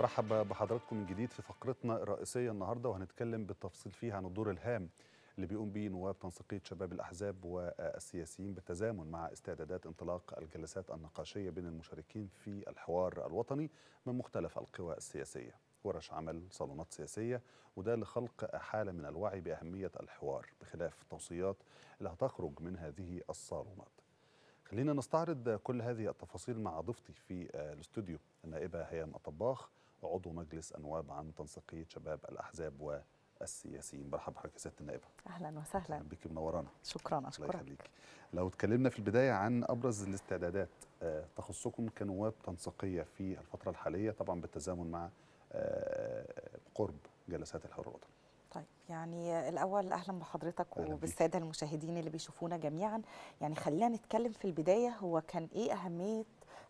مرحبا بحضراتكم من جديد في فقرتنا الرئيسية النهاردة وهنتكلم بالتفصيل فيها عن الدور الهام اللي بيقوم به نواب تنسيقية شباب الأحزاب والسياسيين بالتزامن مع استعدادات انطلاق الجلسات النقاشية بين المشاركين في الحوار الوطني من مختلف القوى السياسية ورش عمل صالونات سياسية وده لخلق حالة من الوعي بأهمية الحوار بخلاف التوصيات اللي هتخرج من هذه الصالونات خلينا نستعرض كل هذه التفاصيل مع ضيفتي في الاستوديو النائبة هيام الطباخ عضو مجلس النواب عن تنسيقيه شباب الاحزاب والسياسيين مرحبا بحضرتك يا سياده النائبه اهلا وسهلا اهلا بك منورانا شكرا اشكرك لو اتكلمنا في البدايه عن ابرز الاستعدادات آه، تخصكم كنواب تنسيقيه في الفتره الحاليه طبعا بالتزامن مع آه، قرب جلسات الحوار الوطني طيب يعني الاول اهلا بحضرتك وبالساده المشاهدين اللي بيشوفونا جميعا يعني خلينا نتكلم في البدايه هو كان ايه اهميه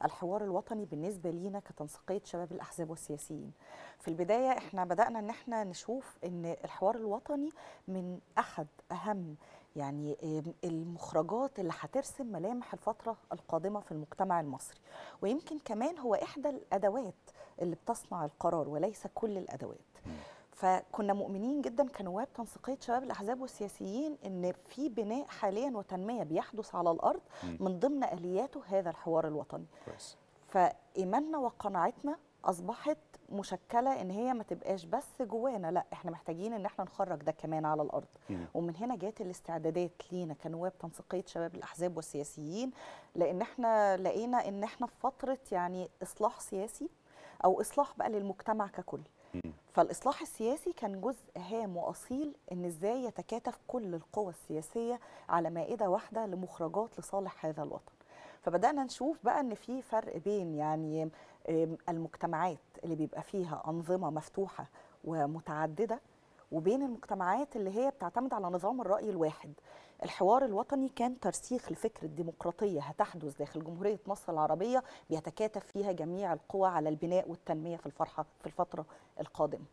الحوار الوطني بالنسبه لينا كتنسيقيه شباب الاحزاب والسياسيين في البدايه احنا بدانا ان احنا نشوف ان الحوار الوطني من احد اهم يعني المخرجات اللي هترسم ملامح الفترة القادمة في المجتمع المصري ويمكن كمان هو إحدى الأدوات اللي بتصنع القرار وليس كل الأدوات فكنا مؤمنين جدا كنواب تنسيقيه شباب الاحزاب والسياسيين ان في بناء حاليا وتنميه بيحدث على الارض من ضمن الياته هذا الحوار الوطني كويس فايماننا وقناعتنا اصبحت مشكله ان هي ما تبقاش بس جوانا لا احنا محتاجين ان احنا نخرج ده كمان على الارض ومن هنا جات الاستعدادات لينا كنواب تنسيقيه شباب الاحزاب والسياسيين لان احنا لقينا ان احنا في فتره يعني اصلاح سياسي او اصلاح بقى للمجتمع ككل فالاصلاح السياسي كان جزء هام واصيل ان ازاي يتكاتف كل القوى السياسيه على مائده واحده لمخرجات لصالح هذا الوطن فبدانا نشوف بقى ان في فرق بين يعني المجتمعات اللي بيبقى فيها انظمه مفتوحه ومتعدده وبين المجتمعات اللي هي بتعتمد على نظام الرأي الواحد الحوار الوطني كان ترسيخ لفكرة ديمقراطية هتحدث داخل جمهورية مصر العربية بيتكاتف فيها جميع القوى على البناء والتنمية في الفرحة في الفترة القادمة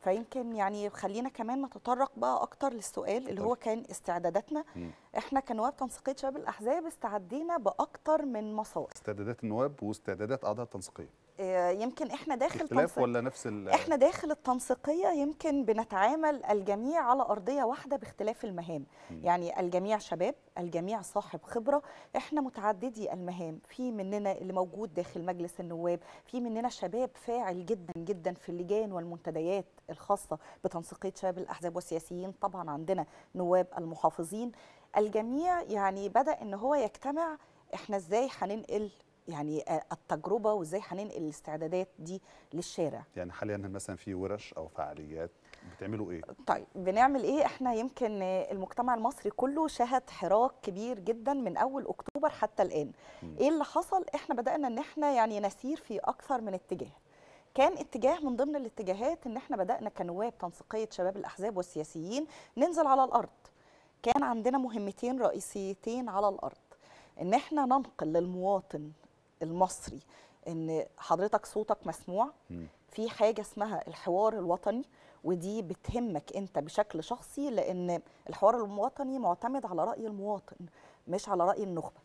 فيمكن يعني خلينا كمان نتطرق بقى اكتر للسؤال اللي هو كان استعداداتنا م. احنا كنواب تنسيقيه شباب الاحزاب استعدينا باكتر من مسار استعدادات النواب واستعدادات اعضاء التنسيقيه آه، يمكن احنا داخل اختلاف ولا نفس ال... احنا داخل التنسيقيه يمكن بنتعامل الجميع على ارضيه واحده باختلاف المهام م. يعني الجميع شباب الجميع صاحب خبره احنا متعددي المهام في مننا اللي موجود داخل مجلس النواب في مننا شباب فاعل جدا جدا في اللجان والمنتديات الخاصه بتنسيقيه شباب الاحزاب والسياسيين طبعا عندنا نواب المحافظين الجميع يعني بدا ان هو يجتمع احنا ازاي هننقل يعني آه، التجربه وازاي هننقل الاستعدادات دي للشارع يعني حاليا مثلا في ورش او فعاليات بتعملوا ايه طيب بنعمل ايه احنا يمكن آه، المجتمع المصري كله شهد حراك كبير جدا من اول اكتوبر حتى الان م. ايه اللي حصل احنا بدانا ان احنا يعني نسير في اكثر من اتجاه كان اتجاه من ضمن الاتجاهات ان احنا بدانا كنواب تنسيقيه شباب الاحزاب والسياسيين ننزل على الارض كان عندنا مهمتين رئيسيتين على الارض ان احنا ننقل للمواطن المصري ان حضرتك صوتك مسموع في حاجه اسمها الحوار الوطني ودي بتهمك انت بشكل شخصي لان الحوار الوطني معتمد على راي المواطن مش على راي النخبه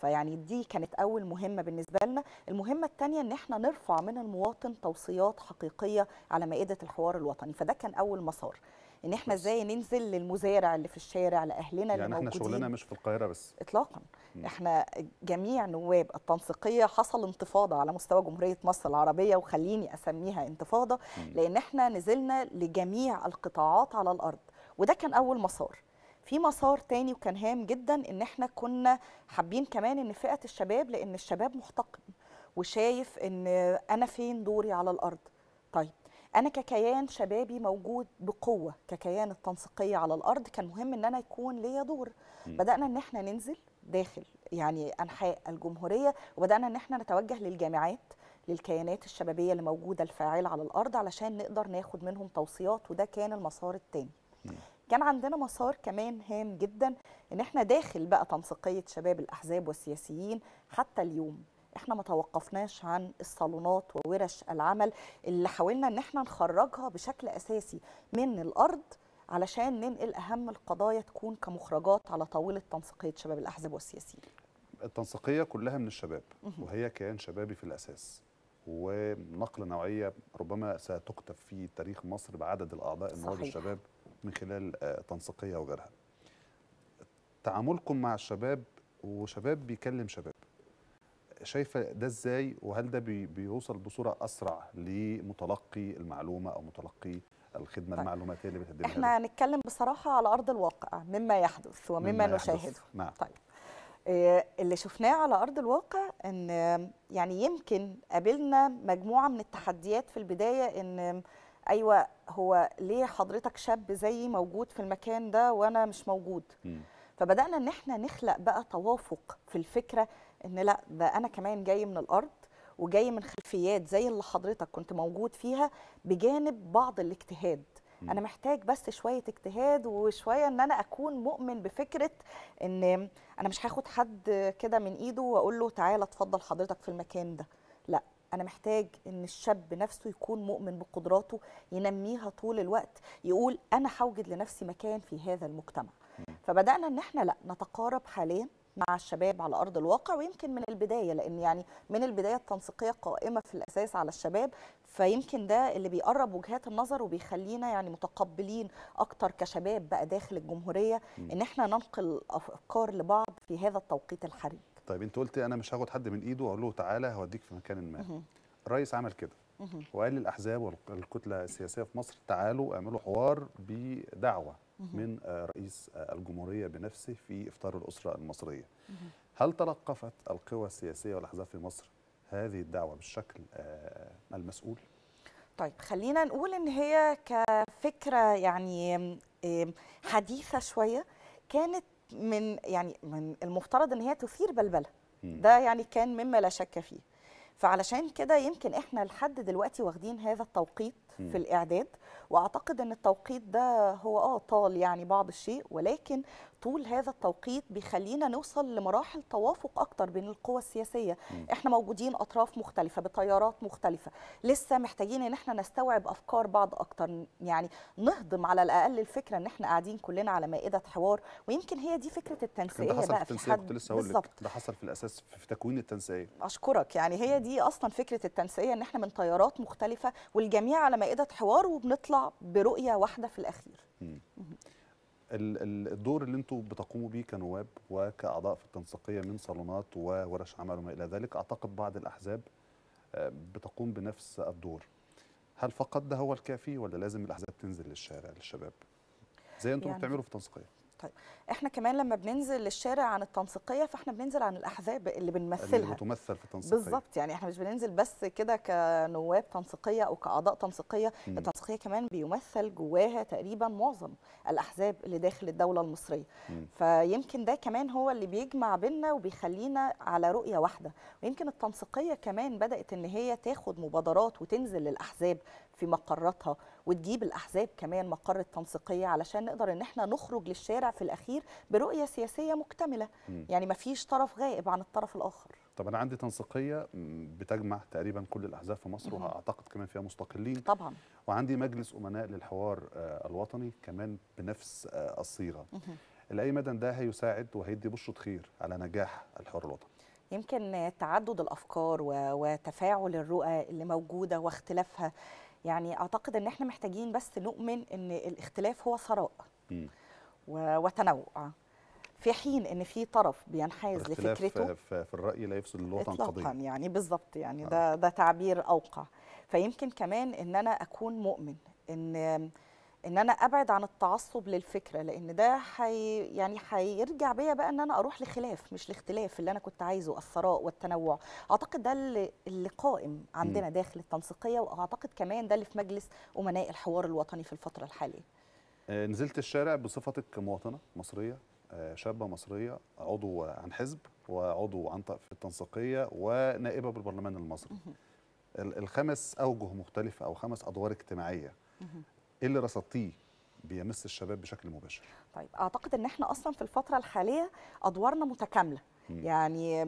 فيعني دي كانت اول مهمه بالنسبه لنا المهمه الثانيه ان احنا نرفع من المواطن توصيات حقيقيه على مائده الحوار الوطني فده كان اول مسار ان احنا ازاي ننزل للمزارع اللي في الشارع لاهلنا يعني اللي موجودين يعني احنا شغلنا مش في القاهره بس اطلاقا مم. احنا جميع نواب التنسيقيه حصل انتفاضه على مستوى جمهوريه مصر العربيه وخليني اسميها انتفاضه مم. لان احنا نزلنا لجميع القطاعات على الارض وده كان اول مسار في مسار تاني وكان هام جدا ان احنا كنا حابين كمان ان فئه الشباب لان الشباب محتقن وشايف ان انا فين دوري على الارض انا ككيان شبابي موجود بقوه ككيان التنسيقيه على الارض كان مهم ان انا يكون ليا دور بدانا ان احنا ننزل داخل يعني انحاء الجمهوريه وبدانا ان احنا نتوجه للجامعات للكيانات الشبابيه اللي موجوده الفاعله على الارض علشان نقدر ناخد منهم توصيات وده كان المسار الثاني كان عندنا مسار كمان هام جدا ان احنا داخل بقى تنسيقيه شباب الاحزاب والسياسيين حتى اليوم احنا ما توقفناش عن الصالونات وورش العمل اللي حاولنا ان احنا نخرجها بشكل اساسي من الارض علشان ننقل اهم القضايا تكون كمخرجات على طاوله تنسيقيه شباب الاحزاب والسياسيين. التنسيقيه كلها من الشباب وهي كيان شبابي في الاساس ونقله نوعيه ربما ستكتب في تاريخ مصر بعدد الاعضاء النواب الشباب من خلال آه، تنسيقيه وغيرها. تعاملكم مع الشباب وشباب بيكلم شباب شايفه ده ازاي وهل ده بيوصل بصوره اسرع لمتلقي المعلومه او متلقي الخدمه طيب. المعلوماتيه اللي بتقدمها احنا هنتكلم بصراحه على ارض الواقع مما يحدث ومما مما نشاهده نعم. طيب آه، اللي شفناه على ارض الواقع ان يعني يمكن قابلنا مجموعه من التحديات في البدايه ان ايوه هو ليه حضرتك شاب زيي موجود في المكان ده وانا مش موجود م. فبدانا ان احنا نخلق بقى توافق في الفكره ان لا ده انا كمان جاي من الارض وجاي من خلفيات زي اللي حضرتك كنت موجود فيها بجانب بعض الاجتهاد م. انا محتاج بس شويه اجتهاد وشويه ان انا اكون مؤمن بفكره ان انا مش هاخد حد كده من ايده واقول له تعالى اتفضل حضرتك في المكان ده لا انا محتاج ان الشاب نفسه يكون مؤمن بقدراته ينميها طول الوقت يقول انا هوجد لنفسي مكان في هذا المجتمع فبدانا ان احنا لا نتقارب حاليا مع الشباب على ارض الواقع ويمكن من البدايه لان يعني من البدايه التنسيقيه قائمه في الاساس على الشباب فيمكن ده اللي بيقرب وجهات النظر وبيخلينا يعني متقبلين اكتر كشباب بقى داخل الجمهوريه ان احنا ننقل افكار لبعض في هذا التوقيت الحرج طيب انت قلتي انا مش هاخد حد من ايده واقول له تعالى هوديك في مكان ما الرئيس عمل كده وقال للاحزاب والكتله السياسيه في مصر تعالوا اعملوا حوار بدعوه من آه، رئيس آه، الجمهورية بنفسه في إفطار الأسرة المصرية هل تلقفت القوى السياسية والأحزاب في مصر هذه الدعوة بالشكل آه، المسؤول؟ طيب خلينا نقول ان هي كفكره يعني حديثه شويه كانت من يعني من المفترض ان هي تثير بلبله ده يعني كان مما لا شك فيه فعلشان كده يمكن احنا لحد دلوقتي واخدين هذا التوقيت في الاعداد واعتقد ان التوقيت ده هو اه طال يعني بعض الشيء ولكن طول هذا التوقيت بيخلينا نوصل لمراحل توافق اكتر بين القوى السياسيه م. احنا موجودين اطراف مختلفه بتيارات مختلفه لسه محتاجين ان احنا نستوعب افكار بعض اكتر يعني نهضم على الاقل الفكره ان احنا قاعدين كلنا على مائده حوار ويمكن هي دي فكره التنسيقيه ده حصل بقى في التنسيق كنت لسه هقول لك ده حصل في الاساس في تكوين التنسيقيه اشكرك يعني هي دي اصلا فكره التنسيقيه ان احنا من تيارات مختلفه والجميع على مائده حوار وبنطلع برؤيه واحده في الاخير الدور اللي انتم بتقوموا بيه كنواب وكاعضاء في التنسيقيه من صالونات وورش عمل وما الى ذلك اعتقد بعض الاحزاب آه، بتقوم بنفس الدور هل فقط ده هو الكافي ولا لازم الاحزاب تنزل للشارع للشباب زي انتم يعني بتعملوا في التنسيقيه طيب احنا كمان لما بننزل للشارع عن التنسيقيه فاحنا بننزل عن الاحزاب اللي بنمثلها اللي بتمثل في التنسيقيه بالظبط يعني احنا مش بننزل بس كده كنواب تنسيقيه او كاعضاء تنسيقيه المصريه كمان بيمثل جواها تقريبا معظم الاحزاب اللي داخل الدوله المصريه فيمكن ده كمان هو اللي بيجمع بيننا وبيخلينا على رؤيه واحده ويمكن التنسيقيه كمان بدات ان هي تاخد مبادرات وتنزل للاحزاب في مقراتها وتجيب الاحزاب كمان مقر التنسيقيه علشان نقدر ان احنا نخرج للشارع في الاخير برؤيه سياسيه مكتمله يعني ما فيش طرف غائب عن الطرف الاخر طب انا عندي تنسيقيه بتجمع تقريبا كل الاحزاب في مصر واعتقد كمان فيها مستقلين طبعا وعندي مجلس امناء للحوار آه، الوطني كمان بنفس آه، الصيغه لاي مدى ده هيساعد وهيدي بشره خير على نجاح الحوار الوطني يمكن تعدد الافكار وتفاعل الرؤى اللي موجوده واختلافها يعني اعتقد ان احنا محتاجين بس نؤمن ان الاختلاف هو ثراء وتنوع في حين ان في طرف بينحاز لفكرته في الراي لا يفسد للوطن قضيه يعني بالظبط يعني آه. ده ده تعبير اوقع فيمكن كمان ان انا اكون مؤمن ان ان انا ابعد عن التعصب للفكره لان ده حي يعني هيرجع بيا بقى ان انا اروح لخلاف مش لاختلاف اللي انا كنت عايزه الثراء والتنوع اعتقد ده اللي قائم عندنا داخل التنسيقيه واعتقد كمان ده اللي في مجلس امناء الحوار الوطني في الفتره الحاليه آه، نزلت الشارع بصفتك مواطنه مصريه آه، شابه مصريه عضو عن حزب وعضو عن في التنسيقيه ونائبه بالبرلمان المصري الخمس اوجه مختلفه او خمس ادوار اجتماعيه ايه اللي رصدتيه بيمس الشباب بشكل مباشر طيب اعتقد ان احنا اصلا في الفتره الحاليه ادوارنا متكامله يعني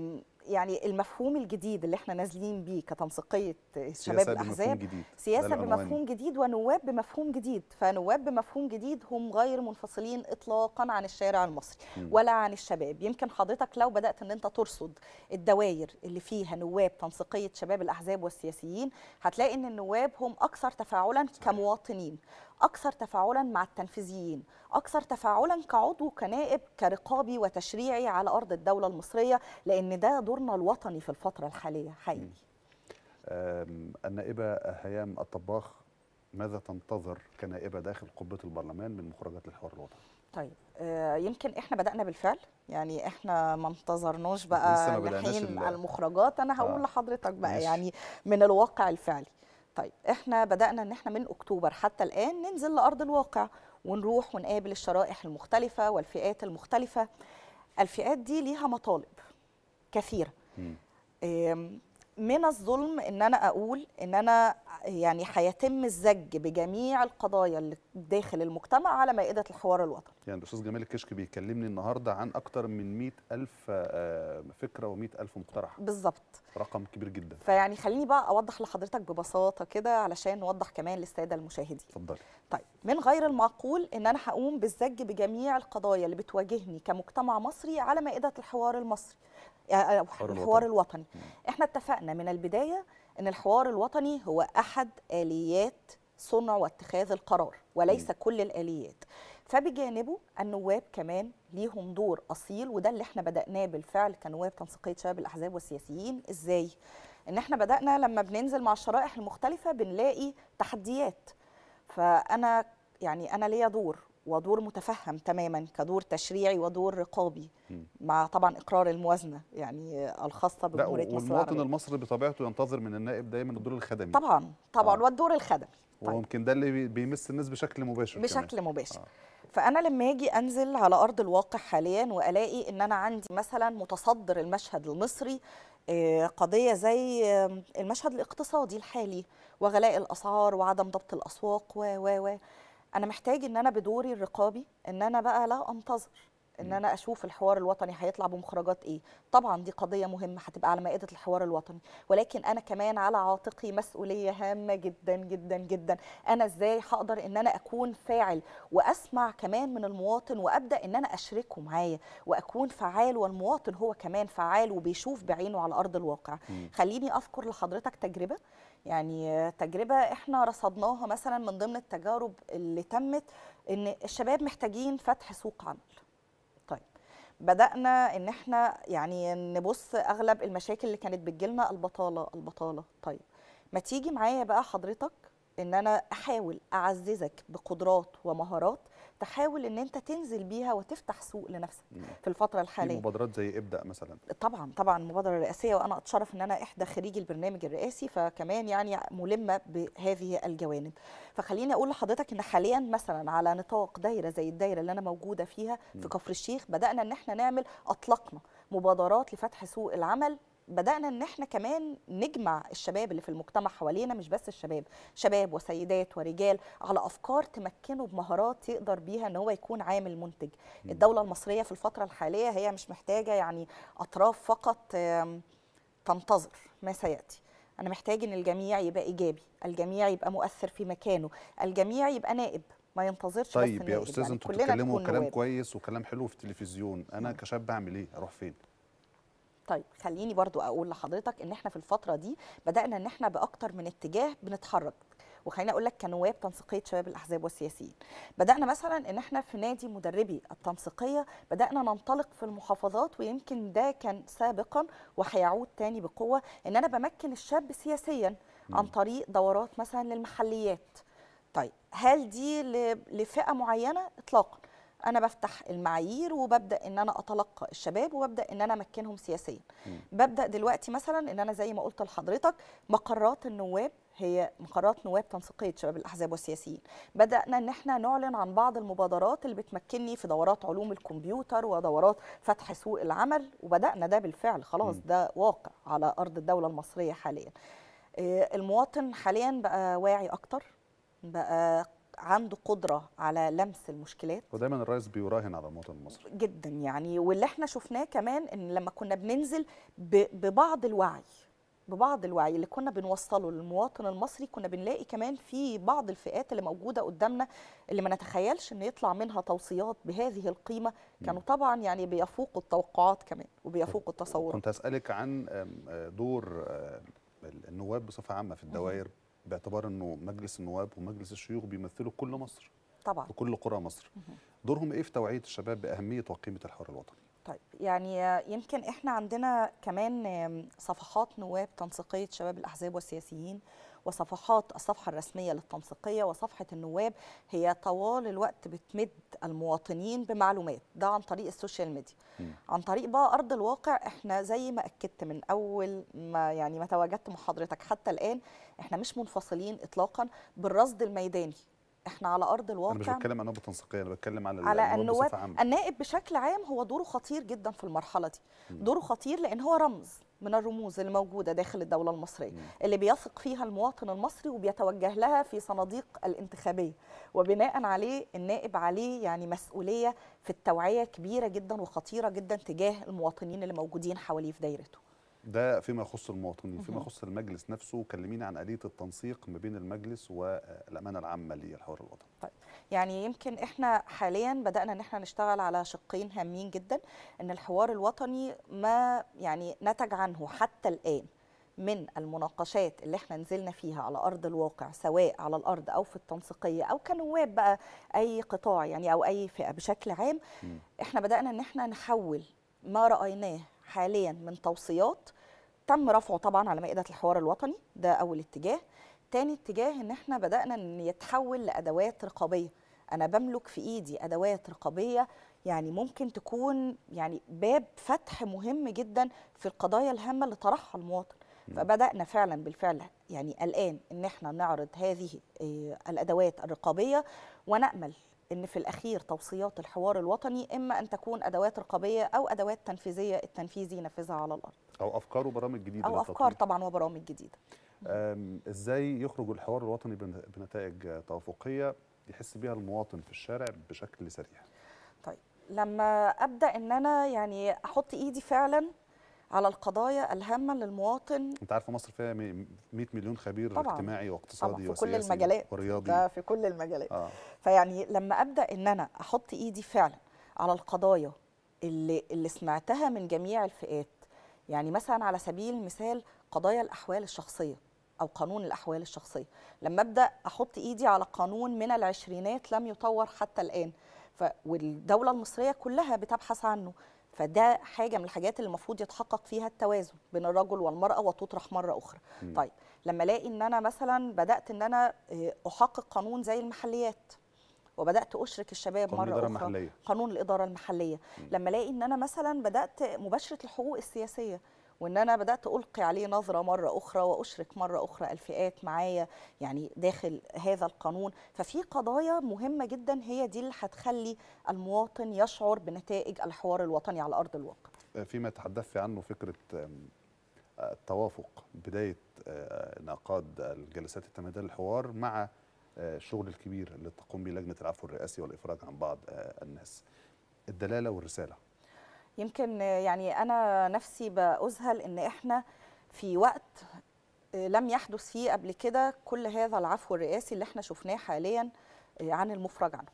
يعني المفهوم الجديد اللي احنا نازلين بيه كتنسيقيه شباب الاحزاب سياسه بمفهوم جديد ونواب بمفهوم جديد فنواب بمفهوم جديد هم غير منفصلين اطلاقا عن الشارع المصري م. ولا عن الشباب يمكن حضرتك لو بدات ان انت ترصد الدوائر اللي فيها نواب تنسيقيه شباب الاحزاب والسياسيين هتلاقي ان النواب هم اكثر تفاعلا كمواطنين اكثر تفاعلا مع التنفيذيين اكثر تفاعلا كعضو كنائب كرقابي وتشريعي على ارض الدوله المصريه لان ده دور دورنا الوطني في الفترة الحالية حقيقي النائبة هيام الطباخ ماذا تنتظر كنائبة داخل قبة البرلمان من مخرجات الحوار الوطني؟ طيب آه، يمكن احنا بدأنا بالفعل يعني احنا ما انتظرناش بقى لحين المخرجات انا هقول آه. لحضرتك بقى ماشي. يعني من الواقع الفعلي طيب احنا بدأنا ان احنا من اكتوبر حتى الان ننزل لارض الواقع ونروح ونقابل الشرائح المختلفة والفئات المختلفة الفئات دي ليها مطالب كثيره من الظلم ان انا اقول ان انا يعني هيتم الزج بجميع القضايا اللي داخل المجتمع على مائده الحوار الوطني. يعني الاستاذ جمال الكشك بيكلمني النهارده عن اكثر من 100,000 الف آه، فكره و 100000 الف مقترح. بالظبط. رقم كبير جدا. فيعني خليني بقى اوضح لحضرتك ببساطه كده علشان نوضح كمان للساده المشاهدين. اتفضلي. طيب من غير المعقول ان انا هقوم بالزج بجميع القضايا اللي بتواجهني كمجتمع مصري على مائده الحوار المصري. آه، آه، الحوار الوطني احنا اتفقنا من البدايه ان الحوار الوطني هو احد اليات صنع واتخاذ القرار وليس م. كل الاليات فبجانبه النواب كمان ليهم دور اصيل وده اللي احنا بداناه بالفعل كنواب تنسيقيه شباب الاحزاب والسياسيين ازاي ان احنا بدانا لما بننزل مع الشرائح المختلفه بنلاقي تحديات فانا يعني انا ليا دور ودور متفهم تماما كدور تشريعي ودور رقابي مع طبعا اقرار الموازنه يعني الخاصه بجمهوريه مصر والمواطن المصري بطبيعته ينتظر من النائب دايما الدور الخدمي طبعا طبعا آه. والدور الخدمي طيب. ويمكن ده اللي بيمس الناس بشكل مباشر بشكل كمان. مباشر آه. فانا لما اجي انزل على ارض الواقع حاليا والاقي ان انا عندي مثلا متصدر المشهد المصري آه، قضيه زي المشهد الاقتصادي الحالي وغلاء الاسعار وعدم ضبط الاسواق و و و انا محتاج ان انا بدوري الرقابي ان انا بقى لا انتظر ان انا اشوف الحوار الوطني هيطلع بمخرجات ايه طبعا دي قضيه مهمه هتبقى على مائده الحوار الوطني ولكن انا كمان على عاتقي مسؤوليه هامه جدا جدا جدا انا ازاي هقدر ان انا اكون فاعل واسمع كمان من المواطن وابدا ان انا اشركه معايا واكون فعال والمواطن هو كمان فعال وبيشوف بعينه على ارض الواقع مم. خليني اذكر لحضرتك تجربه يعني تجربه احنا رصدناها مثلا من ضمن التجارب اللي تمت ان الشباب محتاجين فتح سوق عمل بدانا ان احنا يعني نبص اغلب المشاكل اللي كانت بتجيلنا البطاله البطاله طيب ما تيجي معايا بقى حضرتك ان انا احاول اعززك بقدرات ومهارات تحاول ان انت تنزل بيها وتفتح سوق لنفسك في الفتره الحاليه في مبادرات زي ابدا مثلا طبعا طبعا مبادره رئاسيه وانا اتشرف ان انا احدى خريجي البرنامج الرئاسي فكمان يعني ملمه بهذه الجوانب فخليني اقول لحضرتك ان حاليا مثلا على نطاق دايره زي الدايره اللي انا موجوده فيها في كفر الشيخ بدانا ان احنا نعمل اطلقنا مبادرات لفتح سوق العمل بدانا ان احنا كمان نجمع الشباب اللي في المجتمع حوالينا مش بس الشباب شباب وسيدات ورجال على افكار تمكنه بمهارات يقدر بيها ان هو يكون عامل منتج الدوله المصريه في الفتره الحاليه هي مش محتاجه يعني اطراف فقط تنتظر ما سياتي انا محتاج ان الجميع يبقى ايجابي الجميع يبقى مؤثر في مكانه الجميع يبقى نائب ما ينتظرش طيب بس يا استاذ يعني انتوا بتتكلموا كلام كويس وكلام حلو في التلفزيون انا كشاب بعمل ايه اروح فين طيب خليني برضو اقول لحضرتك ان احنا في الفتره دي بدانا ان احنا باكتر من اتجاه بنتحرك وخليني اقول لك كنواب تنسيقيه شباب الاحزاب والسياسيين بدانا مثلا ان احنا في نادي مدربي التنسيقيه بدانا ننطلق في المحافظات ويمكن ده كان سابقا وهيعود تاني بقوه ان انا بمكن الشاب سياسيا عن طريق دورات مثلا للمحليات طيب هل دي لفئه معينه اطلاقا انا بفتح المعايير وببدا ان انا اتلقى الشباب وببدا ان انا امكنهم سياسيا ببدا دلوقتي مثلا ان انا زي ما قلت لحضرتك مقرات النواب هي مقرات نواب تنسيقيه شباب الاحزاب والسياسيين بدانا ان احنا نعلن عن بعض المبادرات اللي بتمكنني في دورات علوم الكمبيوتر ودورات فتح سوق العمل وبدانا ده بالفعل خلاص ده واقع على ارض الدوله المصريه حاليا آه، المواطن حاليا بقى واعي اكتر بقى عنده قدره على لمس المشكلات ودايما الرئيس بيراهن على المواطن المصري جدا يعني واللي احنا شفناه كمان ان لما كنا بننزل ببعض الوعي ببعض الوعي اللي كنا بنوصله للمواطن المصري كنا بنلاقي كمان في بعض الفئات اللي موجوده قدامنا اللي ما نتخيلش ان يطلع منها توصيات بهذه القيمه كانوا طبعا يعني بيفوقوا التوقعات كمان وبيفوقوا التصور كنت هسالك عن آه، دور آه، النواب بصفه عامه في الدوائر باعتبار انه مجلس النواب ومجلس الشيوخ بيمثلوا كل مصر طبعا وكل قرى مصر دورهم ايه في توعيه الشباب باهميه وقيمه الحوار الوطني طيب يعني يمكن احنا عندنا كمان صفحات نواب تنسيقيه شباب الاحزاب والسياسيين وصفحات الصفحه الرسميه للتنسيقيه وصفحه النواب هي طوال الوقت بتمد المواطنين بمعلومات ده عن طريق السوشيال ميديا م. عن طريق بقى ارض الواقع احنا زي ما اكدت من اول ما يعني ما تواجدت مع حضرتك حتى الان احنا مش منفصلين اطلاقا بالرصد الميداني احنا على ارض الواقع انا مش بتكلم عن نوبه تنسيقيه انا بتكلم على على النواب النائب بشكل عام هو دوره خطير جدا في المرحله دي دوره خطير لان هو رمز من الرموز اللي موجوده داخل الدوله المصريه اللي بيثق فيها المواطن المصري وبيتوجه لها في صناديق الانتخابيه وبناء عليه النائب عليه يعني مسؤوليه في التوعيه كبيره جدا وخطيره جدا تجاه المواطنين اللي موجودين حواليه في دايرته ده فيما يخص المواطنين فيما يخص المجلس نفسه كلمينا عن آلية التنسيق ما بين المجلس والأمانة العامة للحوار الوطني طيب يعني يمكن احنا حاليا بدأنا ان احنا نشتغل على شقين هامين جدا ان الحوار الوطني ما يعني نتج عنه حتى الآن من المناقشات اللي احنا نزلنا فيها على ارض الواقع سواء على الارض او في التنسيقيه او كنواب بقى اي قطاع يعني او اي فئه بشكل عام احنا بدانا ان احنا نحول ما رايناه حاليا من توصيات تم رفعه طبعا على مائده الحوار الوطني ده اول اتجاه تاني اتجاه ان احنا بدانا ان يتحول لادوات رقابيه انا بملك في ايدي ادوات رقابيه يعني ممكن تكون يعني باب فتح مهم جدا في القضايا الهامه اللي طرحها المواطن فبدانا فعلا بالفعل يعني الان ان احنا نعرض هذه آه، الادوات الرقابيه ونامل ان في الاخير توصيات الحوار الوطني اما ان تكون ادوات رقابيه او ادوات تنفيذيه التنفيذ ينفذها على الارض او افكار وبرامج جديده او افكار طبعا وبرامج جديده ازاي يخرج الحوار الوطني بنتائج توافقيه يحس بيها المواطن في الشارع بشكل سريع طيب لما ابدا ان انا يعني احط ايدي فعلا على القضايا الهامه للمواطن انت عارفه مصر فيها 100 مليون خبير طبعًا. اجتماعي واقتصادي طبعًا في وسياسي كل المجالات ورياضي ده في كل المجالات آه. فيعني لما ابدا ان انا احط ايدي فعلا على القضايا اللي اللي سمعتها من جميع الفئات يعني مثلا على سبيل المثال قضايا الاحوال الشخصيه او قانون الاحوال الشخصيه لما ابدا احط ايدي على قانون من العشرينات لم يطور حتى الان ف والدوله المصريه كلها بتبحث عنه فده حاجه من الحاجات اللي المفروض يتحقق فيها التوازن بين الرجل والمراه وتطرح مره اخرى م. طيب لما الاقي ان انا مثلا بدات ان انا آه، احقق قانون زي المحليات وبدات اشرك الشباب مره اخرى محلية. قانون الاداره المحليه م. لما الاقي ان انا مثلا بدات مباشره الحقوق السياسيه وان انا بدات القي عليه نظره مره اخرى واشرك مره اخرى الفئات معايا يعني داخل هذا القانون ففي قضايا مهمه جدا هي دي اللي هتخلي المواطن يشعر بنتائج الحوار الوطني على ارض الواقع آه، فيما تحدثت عنه فكره آه، التوافق بدايه انعقاد آه، الجلسات التمهيديه للحوار مع الشغل الكبير اللي تقوم به لجنه العفو الرئاسي والافراج عن بعض الناس الدلاله والرساله يمكن يعني انا نفسي بأذهل ان احنا في وقت آه، لم يحدث فيه قبل كده كل هذا العفو الرئاسي اللي احنا شفناه حاليا آه، عن المفرج عنه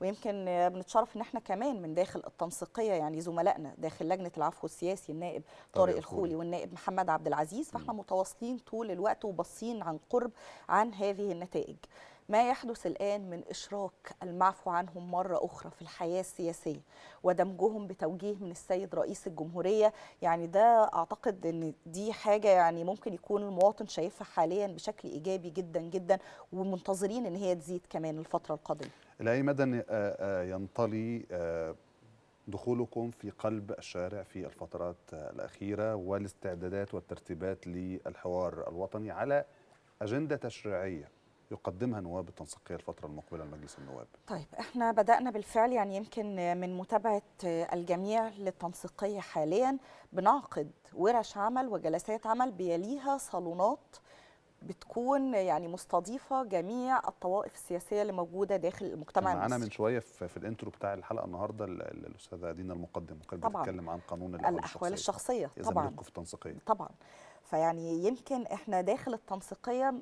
ويمكن آه، بنتشرف ان احنا كمان من داخل التنسيقيه يعني زملائنا داخل لجنه العفو السياسي النائب طارق الخولي والنائب محمد عبد العزيز فاحنا متواصلين طول الوقت وباصين عن قرب عن هذه النتائج ما يحدث الآن من إشراك المعفو عنهم مرة أخرى في الحياة السياسية ودمجهم بتوجيه من السيد رئيس الجمهورية يعني ده أعتقد أن دي حاجة يعني ممكن يكون المواطن شايفها حاليا بشكل إيجابي جدا جدا ومنتظرين أن هي تزيد كمان الفترة القادمة إلى أي مدى آه، آه، ينطلي آه، دخولكم في قلب الشارع في الفترات الأخيرة والاستعدادات والترتيبات للحوار الوطني على أجندة تشريعية يقدمها نواب التنسيقيه الفتره المقبله لمجلس النواب. طيب احنا بدانا بالفعل يعني يمكن من متابعه الجميع للتنسيقيه حاليا بنعقد ورش عمل وجلسات عمل بيليها صالونات بتكون يعني مستضيفه جميع الطوائف السياسيه اللي موجوده داخل المجتمع المصري. معانا من شويه في, الانترو بتاع الحلقه النهارده الاستاذه دينا المقدم كانت بتتكلم عن قانون الاحوال الشخصيه, الشخصية. طبعا في التنسيقيه طبعا فيعني يمكن احنا داخل التنسيقيه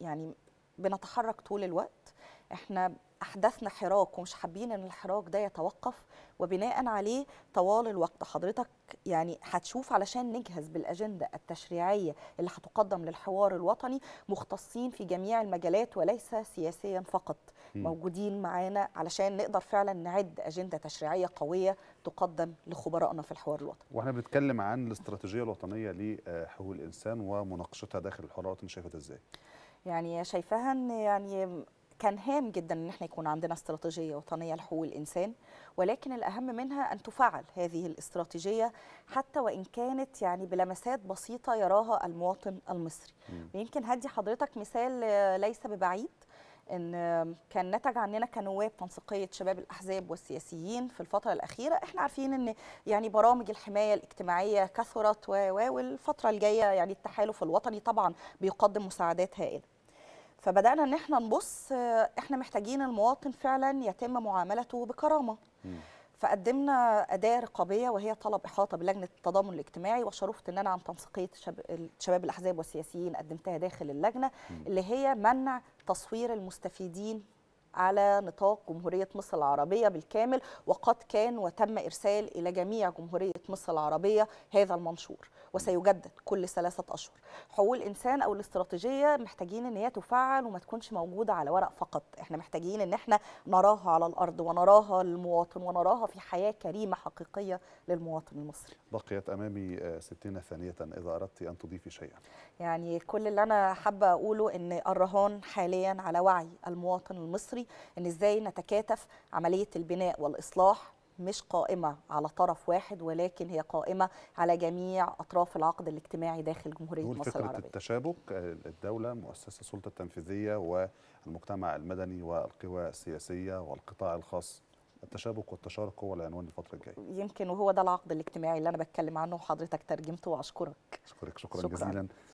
يعني بنتحرك طول الوقت احنا احدثنا حراك ومش حابين ان الحراك ده يتوقف وبناء عليه طوال الوقت حضرتك يعني هتشوف علشان نجهز بالاجنده التشريعيه اللي هتقدم للحوار الوطني مختصين في جميع المجالات وليس سياسيا فقط م. موجودين معانا علشان نقدر فعلا نعد اجنده تشريعيه قويه تقدم لخبرائنا في الحوار الوطني. واحنا بنتكلم عن الاستراتيجيه الوطنيه لحقوق الانسان ومناقشتها داخل الحوار الوطني شايفه ازاي؟ يعني شايفاها ان يعني كان هام جدا ان احنا يكون عندنا استراتيجيه وطنيه لحقوق الانسان ولكن الاهم منها ان تفعل هذه الاستراتيجيه حتى وان كانت يعني بلمسات بسيطه يراها المواطن المصري ويمكن هدي حضرتك مثال آه، ليس ببعيد ان كان نتج عننا كنواب تنسيقيه شباب الاحزاب والسياسيين في الفتره الاخيره احنا عارفين ان يعني برامج الحمايه الاجتماعيه كثرت والفتره الجايه يعني التحالف الوطني طبعا بيقدم مساعدات هائله فبدانا ان احنا نبص احنا محتاجين المواطن فعلا يتم معاملته بكرامه فقدمنا اداه رقابيه وهي طلب احاطه بلجنه التضامن الاجتماعي وشرفت ان انا عن تنسيقيه شباب الاحزاب والسياسيين قدمتها داخل اللجنه اللي هي منع تصوير المستفيدين على نطاق جمهورية مصر العربية بالكامل وقد كان وتم إرسال إلى جميع جمهورية مصر العربية هذا المنشور وسيجدد كل ثلاثة أشهر حقوق الإنسان أو الاستراتيجية محتاجين أن هي تفعل وما تكونش موجودة على ورق فقط احنا محتاجين أن احنا نراها على الأرض ونراها للمواطن ونراها في حياة كريمة حقيقية للمواطن المصري بقيت أمامي 60 آه، ثانية إذا أردت أن تضيفي شيئا يعني كل اللي أنا حابة أقوله أن الرهان حاليا على وعي المواطن المصري ان ازاي نتكاتف عمليه البناء والاصلاح مش قائمة على طرف واحد ولكن هي قائمة على جميع أطراف العقد الاجتماعي داخل جمهورية مصر فكرة العربية التشابك الدولة مؤسسة السلطة التنفيذية والمجتمع المدني والقوى السياسية والقطاع الخاص التشابك والتشارك هو العنوان الفترة الجاية يمكن وهو ده العقد الاجتماعي اللي أنا بتكلم عنه وحضرتك ترجمته وأشكرك أشكرك شكرا, شكرا. جزيلا